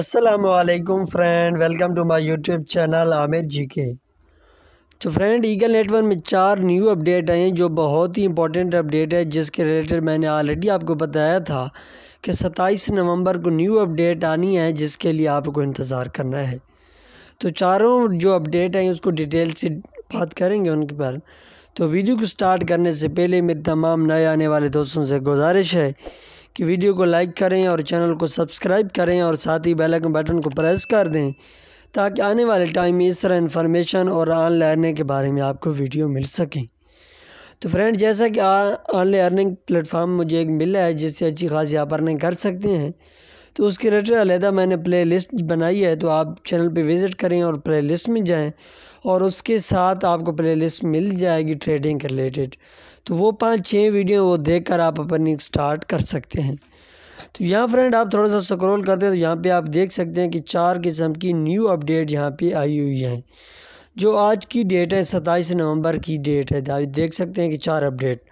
Aslam friend welcome to my YouTube channel Aamir ji के तो friend eagle network में चार न्यू अपडेट आए हैं जो बहुत ही इंपॉर्टेंट अपडेट है जिसके रिलेटेड मैंने ऑलरेडी आपको बताया था कि 27 नवंबर को न्यू अपडेट आनी है जिसके लिए आपको इंतज़ार करना है तो चारों जो अपडेट हैं उसको डिटेल से बात करेंगे उनके पर तो वीडियो को स्टार्ट करने से पहले मेरे तमाम नए आने वाले दोस्तों से गुजारिश है कि वीडियो को लाइक करें और चैनल को सब्सक्राइब करें और साथ ही बेल आइकन बटन को प्रेस कर दें ताकि आने वाले टाइम में इस तरह इन्फॉर्मेशन और आन लर्निंग के बारे में आपको वीडियो मिल सकें तो फ्रेंड जैसा कि आन लर्निंग प्लेटफॉर्म मुझे एक मिला है जिससे अच्छी खासी आप अर्निंग कर सकते हैं तो उसके रिलेटेड अलहदा मैंने प्ले लिस्ट बनाई है तो आप चैनल पे विज़िट करें और प्ले लिस्ट में जाएँ और उसके साथ आपको प्ले लिस्ट मिल जाएगी ट्रेडिंग के रिलेटेड तो वो पाँच छः वीडियो वो देख कर आप अपनी स्टार्ट कर सकते हैं तो यहाँ फ्रेंड आप थोड़ा सा स्क्रॉल करते हैं तो यहाँ पे आप देख सकते हैं कि चार किस्म की न्यू अपडेट यहाँ पे आई हुई है जो आज की डेट है सत्ताईस नवंबर की डेट है आप देख सकते हैं कि चार अपडेट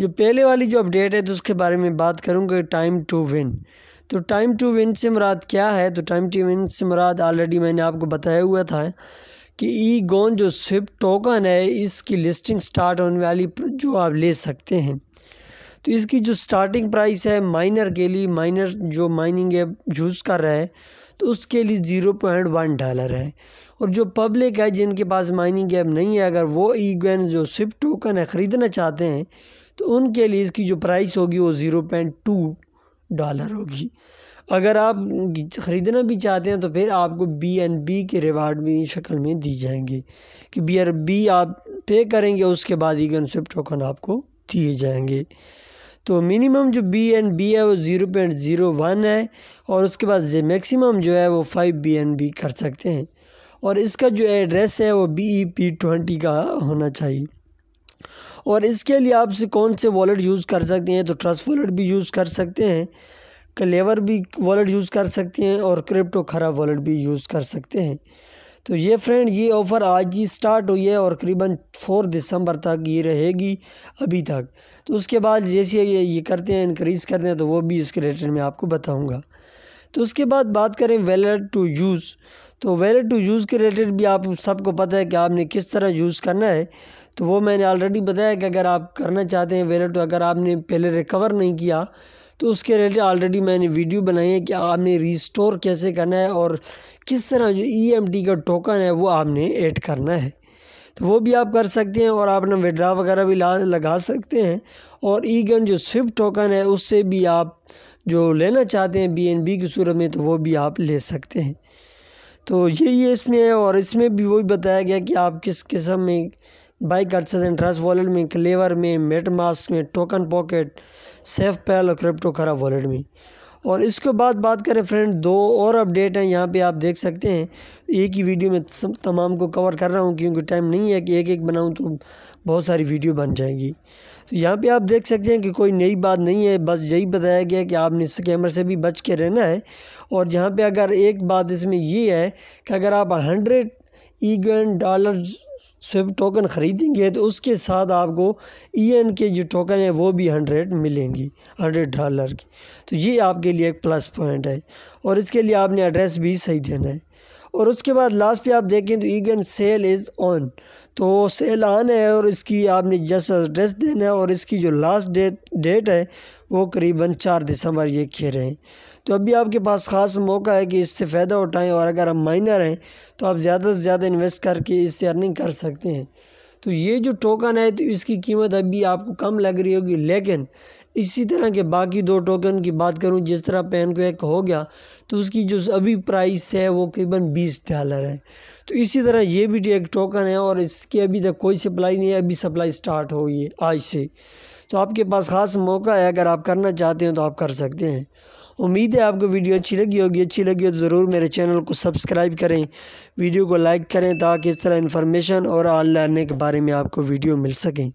जो पहले वाली जो अपडेट है तो उसके बारे में बात करूँगा टाइम टू विन तो टाइम टू विन से मुराद क्या है तो टाइम टू विन से मुराद ऑलरेडी मैंने आपको बताया हुआ था कि ई गोन जो स्विफ्ट टोकन है इसकी लिस्टिंग स्टार्ट होने वाली जो आप ले सकते हैं तो इसकी जो स्टार्टिंग प्राइस है माइनर के लिए माइनर जो माइनिंग है यूज़ कर रहा है तो उसके लिए ज़ीरो पॉइंट वन डॉलर है और जो पब्लिक है जिनके पास माइनिंग ऐप नहीं है अगर वो ई गोन जो स्विफ्ट टोकन है ख़रीदना चाहते हैं तो उनके लिए इसकी जो प्राइस होगी वो ज़ीरो पॉइंट टू डॉलर होगी अगर आप ख़रीदना भी चाहते हैं तो फिर आपको बी एन बी के रिवार्ड भी शक्ल में दी जाएंगे कि बी आर बी आप पे करेंगे उसके बाद ही कंसेप्ट टोकन आपको दिए जाएंगे तो मिनिमम जो बी एन बी है वो ज़ीरो पॉइंट ज़ीरो वन है और उसके बाद मैक्सिमम जो है वो फाइव बी एन बी कर सकते हैं और इसका जो एड्रेस है वो बी ई पी ट्वेंटी का होना चाहिए और इसके लिए आपसे कौन से वॉलेट यूज़ कर सकते हैं तो ट्रस्ट वॉलेट भी यूज़ कर सकते हैं क्लेवर भी वॉलेट यूज़ कर सकते हैं और क्रिप्टो खरा वॉलेट भी यूज़ कर सकते हैं तो ये फ्रेंड ये ऑफ़र आज ही स्टार्ट हुई है और करीबन फोर दिसंबर तक ये रहेगी अभी तक तो उसके बाद जैसे ये ये करते हैं इनक्रीज़ करते हैं तो वो भी इसके रिलेटेड में आपको बताऊँगा तो उसके बाद बात करें वैलेट टू यूज़ तो वैलेट टू यूज़ के रिलेटेड भी आप सबको पता है कि आपने किस तरह यूज़ करना है तो वो मैंने ऑलरेडी बताया कि अगर आप करना चाहते हैं वेलेट तो अगर आपने पहले रिकवर नहीं किया तो उसके रिलेटेड ऑलरेडी मैंने वीडियो बनाई है कि आपने रिस्टोर कैसे करना है और किस तरह जो ई e का टोकन है वो आपने ऐड करना है तो वो भी आप कर सकते हैं और आप ना विड्रा वगैरह भी ला लगा सकते हैं और ई e गन जो स्विफ्ट टोकन है उससे भी आप जो लेना चाहते हैं बी की सूरत में तो वो भी आप ले सकते हैं तो यही है इसमें और इसमें भी वही बताया गया कि आप किस किस्म में बाइक हर्चन ड्रेस वॉलेट में क्लेवर में मेट मास्क में टोकन पॉकेट सेफ पैल और क्रिप्टो खरा वॉलेट में और इसके बाद बात करें फ्रेंड दो और अपडेट हैं यहाँ पे आप देख सकते हैं एक ही वीडियो में तमाम को कवर कर रहा हूँ क्योंकि टाइम नहीं है कि एक एक बनाऊँ तो बहुत सारी वीडियो बन जाएगी तो यहाँ पे आप देख सकते हैं कि कोई नई बात नहीं है बस यही बताया गया कि आपने इस कैमरे से भी बच के रहना है और यहाँ पे अगर एक बात इसमें ये है कि अगर आप हंड्रेड ईगन डॉलर स्विप टोकन ख़रीदेंगे तो उसके साथ आपको ई एन के जो टोकन है वो भी हंड्रेड मिलेंगी हंड्रेड डॉलर की तो ये आपके लिए एक प्लस पॉइंट है और इसके लिए आपने एड्रेस भी सही देना है और उसके बाद लास्ट पे आप देखें तो ईगन सेल इज़ ऑन तो सेल ऑन है और इसकी आपने जस्ट एड्रेस देना है और इसकी जो लास्ट डेट डेट है वो करीबन चार दिसंबर ये खे रहे हैं तो अभी आपके पास ख़ास मौका है कि इससे फ़ायदा उठाएं और अगर आप माइनर हैं तो आप ज़्यादा से ज़्यादा इन्वेस्ट करके इससे अर्निंग कर सकते हैं तो ये जो टोकन है तो इसकी कीमत अभी आपको कम लग रही होगी लेकिन इसी तरह के बाकी दो टोकन की बात करूं जिस तरह पेन को एक हो गया तो उसकी जो अभी प्राइस है वो करीबन बीस डॉलर है तो इसी तरह ये भी एक टोकन है और इसकी अभी तक कोई सप्लाई नहीं है अभी सप्लाई स्टार्ट गई है आज से तो आपके पास ख़ास मौका है अगर आप करना चाहते हैं तो आप कर सकते हैं उम्मीद है आपको वीडियो अच्छी लगी होगी अच्छी लगी हो तो ज़रूर मेरे चैनल को सब्सक्राइब करें वीडियो को लाइक करें ताकि इस तरह इन्फॉर्मेशन और लर्निंग के बारे में आपको वीडियो मिल सकें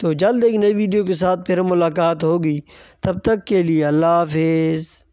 तो जल्द एक नई वीडियो के साथ फिर मुलाकात होगी तब तक के लिए अल्लाह हाफिज़